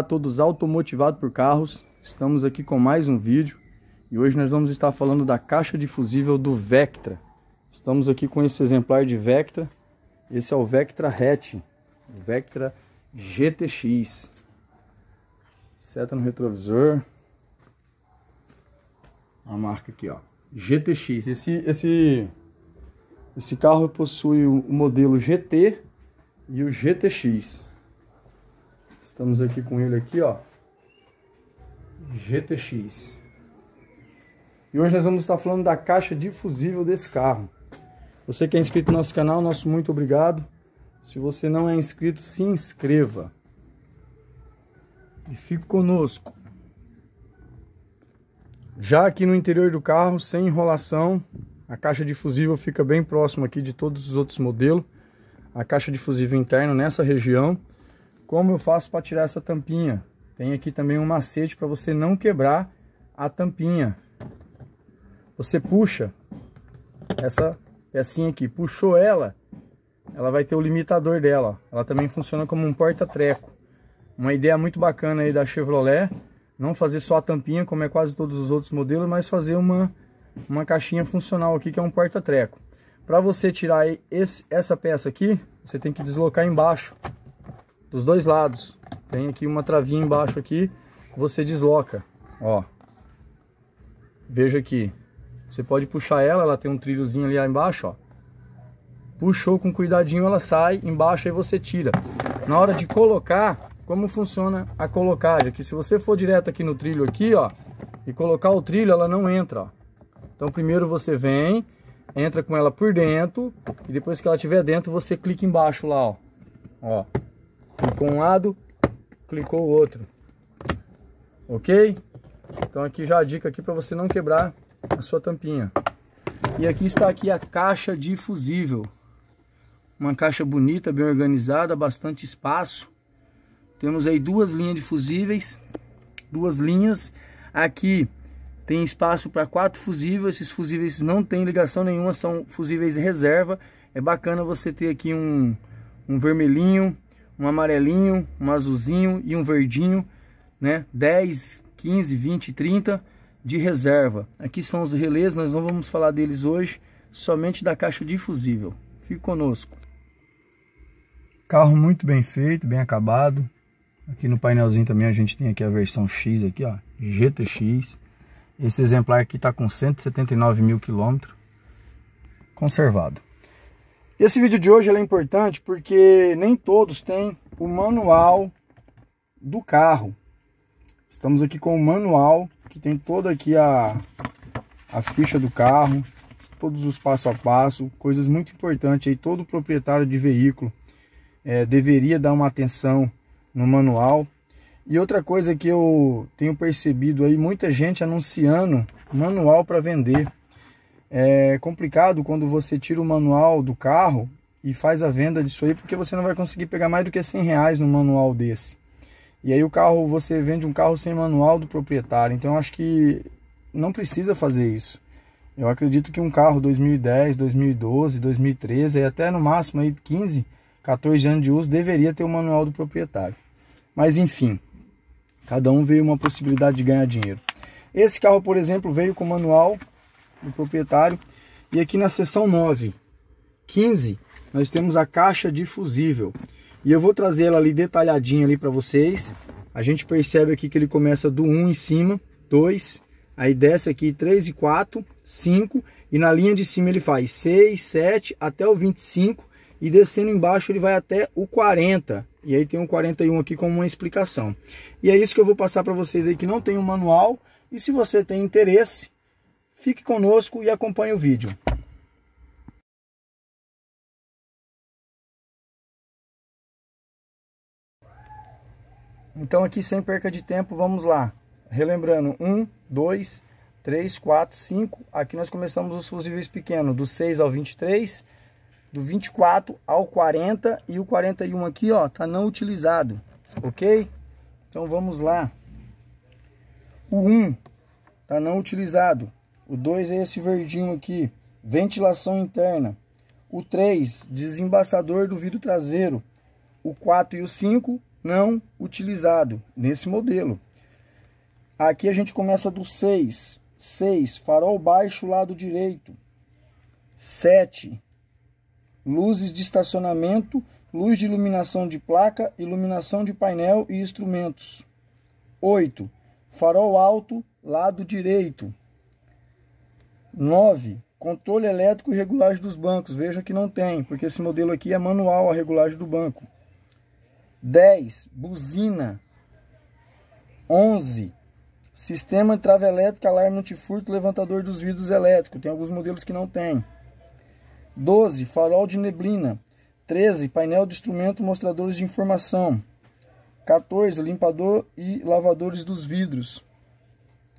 Olá a todos automotivados por carros, estamos aqui com mais um vídeo e hoje nós vamos estar falando da caixa de fusível do Vectra. Estamos aqui com esse exemplar de Vectra, esse é o Vectra Hatch, o Vectra GTX, seta no retrovisor, a marca aqui ó, GTX, esse, esse, esse carro possui o modelo GT e o GTX. Estamos aqui com ele aqui, ó. GTX. E hoje nós vamos estar falando da caixa de fusível desse carro. Você que é inscrito no nosso canal, nosso muito obrigado. Se você não é inscrito, se inscreva. E fique conosco. Já aqui no interior do carro, sem enrolação, a caixa de fusível fica bem próximo aqui de todos os outros modelos. A caixa de fusível interno nessa região. Como eu faço para tirar essa tampinha? Tem aqui também um macete para você não quebrar a tampinha. Você puxa essa pecinha aqui, puxou ela, ela vai ter o limitador dela. Ela também funciona como um porta-treco. Uma ideia muito bacana aí da Chevrolet, não fazer só a tampinha, como é quase todos os outros modelos, mas fazer uma, uma caixinha funcional aqui, que é um porta-treco. Para você tirar esse, essa peça aqui, você tem que deslocar embaixo dos dois lados. Tem aqui uma travinha embaixo aqui, você desloca, ó. Veja aqui. Você pode puxar ela, ela tem um trilhozinho ali embaixo, ó. Puxou com cuidadinho, ela sai embaixo aí você tira. Na hora de colocar, como funciona a colocagem aqui? Se você for direto aqui no trilho aqui, ó, e colocar o trilho, ela não entra, ó. Então primeiro você vem, entra com ela por dentro, e depois que ela estiver dentro, você clica embaixo lá, ó. Ó, Clicou um lado, clicou o outro. Ok? Então aqui já a dica aqui para você não quebrar a sua tampinha. E aqui está aqui a caixa de fusível. Uma caixa bonita, bem organizada, bastante espaço. Temos aí duas linhas de fusíveis, duas linhas. Aqui tem espaço para quatro fusíveis. Esses fusíveis não têm ligação nenhuma, são fusíveis reserva. É bacana você ter aqui um, um vermelhinho, um amarelinho, um azulzinho e um verdinho, né? 10, 15, 20, 30 de reserva. Aqui são os relés, nós não vamos falar deles hoje, somente da caixa de fusível. Fique conosco. Carro muito bem feito, bem acabado. Aqui no painelzinho também a gente tem aqui a versão X aqui, ó, GTX. Esse exemplar aqui está com 179 mil quilômetros, conservado. Esse vídeo de hoje é importante porque nem todos têm o manual do carro. Estamos aqui com o manual que tem toda aqui a, a ficha do carro, todos os passo a passo, coisas muito importantes aí. Todo proprietário de veículo é, deveria dar uma atenção no manual. E outra coisa que eu tenho percebido aí, muita gente anunciando manual para vender. É complicado quando você tira o manual do carro e faz a venda disso aí, porque você não vai conseguir pegar mais do que 100 reais no manual desse. E aí o carro, você vende um carro sem manual do proprietário. Então acho que não precisa fazer isso. Eu acredito que um carro 2010, 2012, 2013 e até no máximo aí 15, 14 anos de uso deveria ter o manual do proprietário. Mas enfim, cada um veio uma possibilidade de ganhar dinheiro. Esse carro, por exemplo, veio com manual do proprietário. E aqui na seção 9, 15, nós temos a caixa de fusível. E eu vou trazer ela ali detalhadinha ali para vocês. A gente percebe aqui que ele começa do 1 em cima, 2, aí desce aqui 3 e 4, 5, e na linha de cima ele faz 6, 7 até o 25, e descendo embaixo ele vai até o 40. E aí tem um 41 aqui como uma explicação. E é isso que eu vou passar para vocês aí que não tem um manual. E se você tem interesse, Fique conosco e acompanhe o vídeo. Então aqui sem perca de tempo, vamos lá. Relembrando, 1, 2, 3, 4, 5. Aqui nós começamos os fusíveis pequenos, do 6 ao 23, do 24 ao 40 e o 41 aqui, ó, tá não utilizado, ok? Então vamos lá. O 1 tá não utilizado. O 2 é esse verdinho aqui, ventilação interna. O 3, desembaçador do vidro traseiro. O 4 e o 5, não utilizado nesse modelo. Aqui a gente começa do 6. 6, farol baixo lado direito. 7, luzes de estacionamento, luz de iluminação de placa, iluminação de painel e instrumentos. 8. Farol alto, lado direito. 9. Controle elétrico e regulagem dos bancos. Veja que não tem, porque esse modelo aqui é manual a regulagem do banco. 10. Buzina. 11. Sistema de trava elétrica, alarme antifurto, levantador dos vidros elétrico. Tem alguns modelos que não tem. 12. Farol de neblina. 13. Painel de instrumento, mostradores de informação. 14. Limpador e lavadores dos vidros.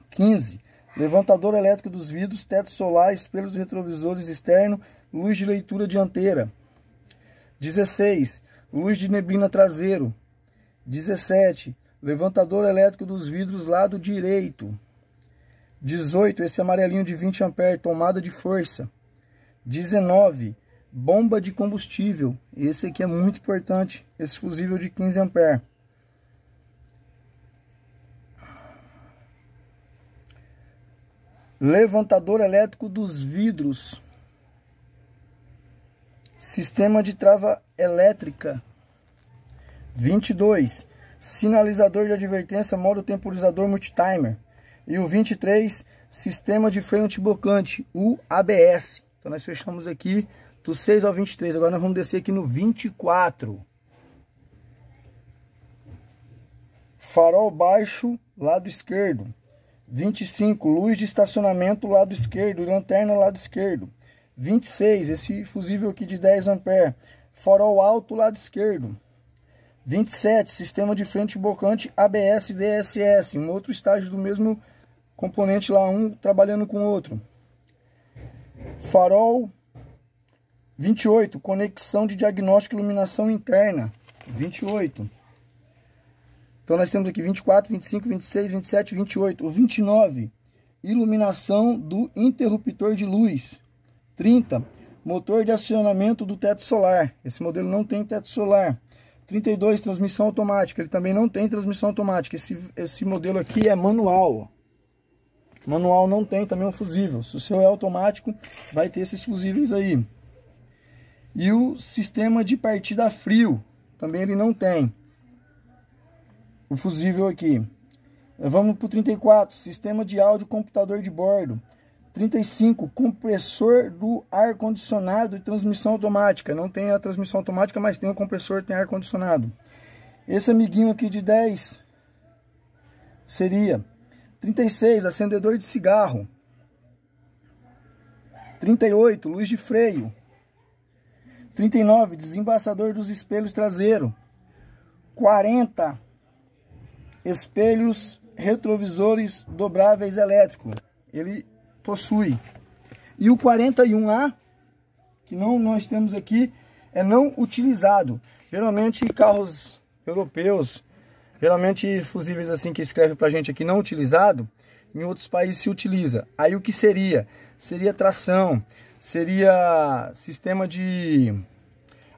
15 levantador elétrico dos vidros, teto solar, espelhos retrovisores externo, luz de leitura dianteira. 16. Luz de neblina traseiro. 17. Levantador elétrico dos vidros lado direito. 18. Esse amarelinho de 20 ampere, tomada de força. 19. Bomba de combustível. Esse aqui é muito importante, esse fusível de 15 ampere. levantador elétrico dos vidros, sistema de trava elétrica. 22. Sinalizador de advertência, modo temporizador multitimer. E o 23, sistema de freio antibocante, o ABS. Então nós fechamos aqui do 6 ao 23. Agora nós vamos descer aqui no 24. Farol baixo, lado esquerdo. 25, luz de estacionamento lado esquerdo lanterna lado esquerdo. 26, esse fusível aqui de 10 A, farol alto lado esquerdo. 27, sistema de frente bocante ABS VSS, um outro estágio do mesmo componente lá, um trabalhando com o outro. Farol 28, conexão de diagnóstico e iluminação interna. 28. Então nós temos aqui 24, 25, 26, 27, 28. O 29, iluminação do interruptor de luz. 30, motor de acionamento do teto solar. Esse modelo não tem teto solar. 32, transmissão automática. Ele também não tem transmissão automática. Esse, esse modelo aqui é manual. Manual não tem, também é um fusível. Se o seu é automático, vai ter esses fusíveis aí. E o sistema de partida frio, também ele não tem o fusível aqui. Vamos para o 34, sistema de áudio computador de bordo. 35, compressor do ar-condicionado e transmissão automática. Não tem a transmissão automática, mas tem o compressor, tem ar-condicionado. Esse amiguinho aqui de 10 seria 36, acendedor de cigarro. 38, luz de freio. 39, desembaçador dos espelhos traseiro. 40, espelhos retrovisores dobráveis elétrico. Ele possui. E o 41A, que não nós temos aqui, é não utilizado. Geralmente carros europeus, geralmente fusíveis assim que escreve pra gente aqui não utilizado, em outros países se utiliza. Aí o que seria? Seria tração, seria sistema de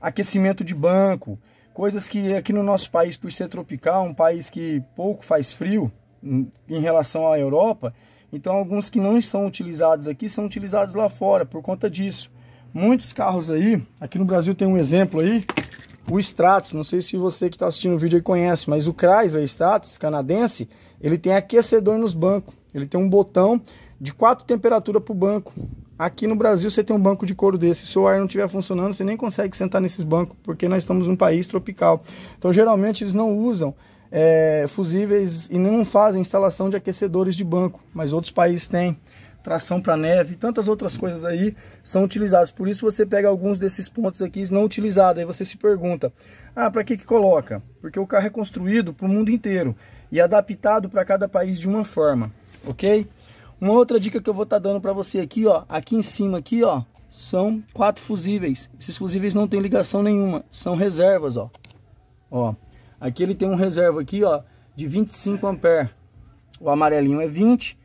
aquecimento de banco, coisas que aqui no nosso país, por ser tropical, um país que pouco faz frio hum, em relação à Europa, então alguns que não são utilizados aqui são utilizados lá fora por conta disso. Muitos carros aí, aqui no Brasil tem um exemplo aí, o Stratus, não sei se você que está assistindo o vídeo conhece, mas o Chrysler Stratus canadense, ele tem aquecedor nos bancos, ele tem um botão de quatro temperatura para o banco, Aqui no Brasil você tem um banco de couro desse. Se o ar não estiver funcionando, você nem consegue sentar nesses bancos, porque nós estamos num país tropical. Então, geralmente, eles não usam é, fusíveis e não fazem instalação de aquecedores de banco, mas outros países têm. Tração para neve, tantas outras coisas aí são utilizadas. Por isso você pega alguns desses pontos aqui não utilizados. Aí você se pergunta: ah, para que, que coloca? Porque o carro é construído para o mundo inteiro e adaptado para cada país de uma forma, ok? Uma outra dica que eu vou estar tá dando para você aqui, ó, aqui em cima aqui, ó, são quatro fusíveis. Esses fusíveis não tem ligação nenhuma, são reservas, ó. Ó, aqui ele tem um reserva aqui, ó, de 25 ampere. O amarelinho é 20,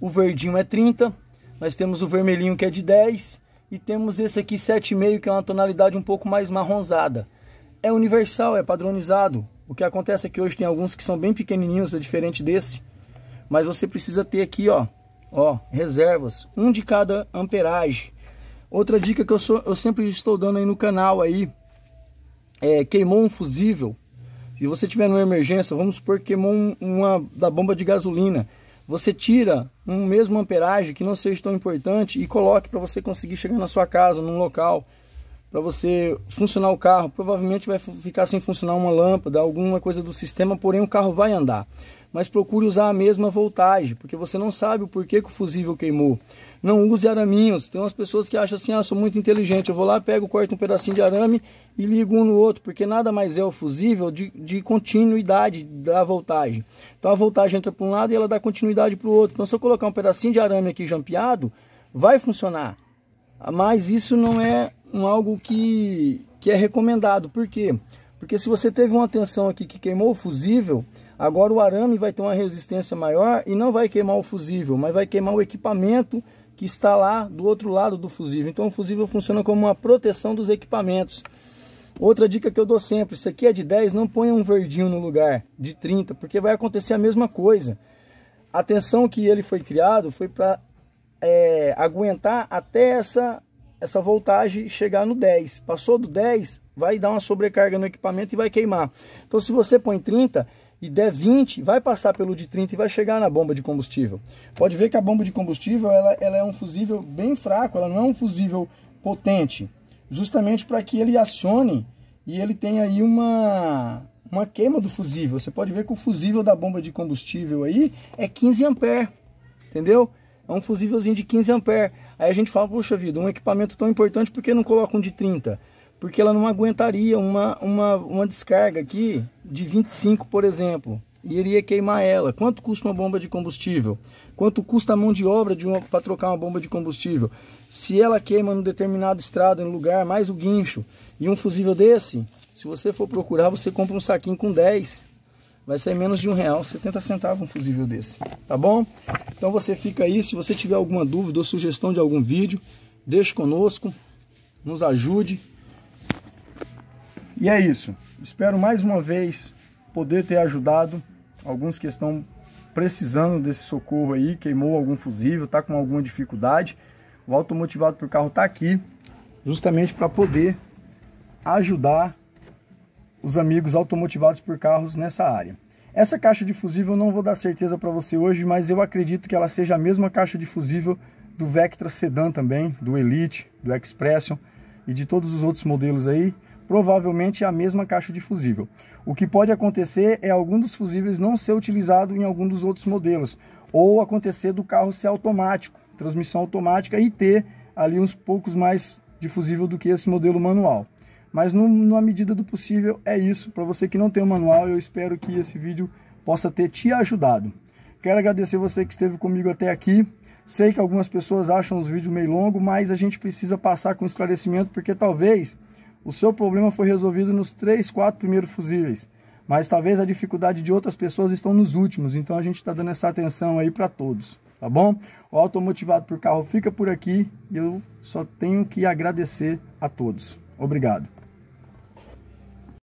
o verdinho é 30, nós temos o vermelhinho que é de 10 e temos esse aqui 7,5 que é uma tonalidade um pouco mais marronzada. É universal, é padronizado. O que acontece é que hoje tem alguns que são bem pequenininhos, é diferente desse. Mas você precisa ter aqui, ó, ó, reservas, um de cada amperagem. Outra dica que eu, sou, eu sempre estou dando aí no canal aí, é, queimou um fusível e você tiver numa emergência, vamos supor que queimou uma da bomba de gasolina, você tira um mesmo amperagem que não seja tão importante e coloque para você conseguir chegar na sua casa, num local, para você funcionar o carro. Provavelmente vai ficar sem funcionar uma lâmpada, alguma coisa do sistema, porém o carro vai andar mas procure usar a mesma voltagem, porque você não sabe o porquê que o fusível queimou. Não use araminhos. Tem umas pessoas que acham assim, ah, sou muito inteligente, eu vou lá, pego, corto um pedacinho de arame e ligo um no outro, porque nada mais é o fusível de, de continuidade da voltagem. Então a voltagem entra para um lado e ela dá continuidade para o outro. Então se eu colocar um pedacinho de arame aqui jampeado, vai funcionar. Mas isso não é um, algo que, que é recomendado. Por quê? Porque porque se você teve uma tensão aqui que queimou o fusível, agora o arame vai ter uma resistência maior e não vai queimar o fusível, mas vai queimar o equipamento que está lá do outro lado do fusível. Então o fusível funciona como uma proteção dos equipamentos. Outra dica que eu dou sempre, se aqui é de 10, não ponha um verdinho no lugar de 30, porque vai acontecer a mesma coisa. A tensão que ele foi criado foi para é, aguentar até essa, essa voltagem chegar no 10. Passou do 10, vai dar uma sobrecarga no equipamento e vai queimar. Então se você põe 30 e der 20, vai passar pelo de 30 e vai chegar na bomba de combustível. Pode ver que a bomba de combustível ela, ela é um fusível bem fraco, ela não é um fusível potente, justamente para que ele acione e ele tenha aí uma, uma queima do fusível. Você pode ver que o fusível da bomba de combustível aí é 15 ampere, entendeu? É um fusívelzinho de 15 ampere. Aí a gente fala, puxa vida, um equipamento tão importante, por que não coloca um de 30? porque ela não aguentaria uma, uma, uma descarga aqui de 25, por exemplo, e iria queimar ela. Quanto custa uma bomba de combustível? Quanto custa a mão de obra de para trocar uma bomba de combustível? Se ela queima num determinado estrado, em lugar, mais o guincho e um fusível desse, se você for procurar, você compra um saquinho com 10, vai ser menos de um real 70 centavos um fusível desse, tá bom? Então você fica aí, se você tiver alguma dúvida ou sugestão de algum vídeo, deixe conosco, nos ajude. E é isso. Espero mais uma vez poder ter ajudado alguns que estão precisando desse socorro aí, queimou algum fusível, está com alguma dificuldade. O automotivado por carro está aqui justamente para poder ajudar os amigos automotivados por carros nessa área. Essa caixa de fusível não vou dar certeza para você hoje, mas eu acredito que ela seja a mesma caixa de fusível do Vectra Sedan também, do Elite, do Expression e de todos os outros modelos aí provavelmente é a mesma caixa de fusível. O que pode acontecer é algum dos fusíveis não ser utilizado em algum dos outros modelos, ou acontecer do carro ser automático, transmissão automática e ter ali uns poucos mais de fusível do que esse modelo manual. Mas no, na medida do possível é isso. Para você que não tem o manual, eu espero que esse vídeo possa ter te ajudado. Quero agradecer você que esteve comigo até aqui. Sei que algumas pessoas acham os vídeos meio longo, mas a gente precisa passar com esclarecimento porque talvez o seu problema foi resolvido nos três, quatro primeiros fusíveis. Mas talvez a dificuldade de outras pessoas estão nos últimos, então a gente está dando essa atenção aí para todos, tá bom? O Automotivado por Carro fica por aqui e eu só tenho que agradecer a todos. Obrigado.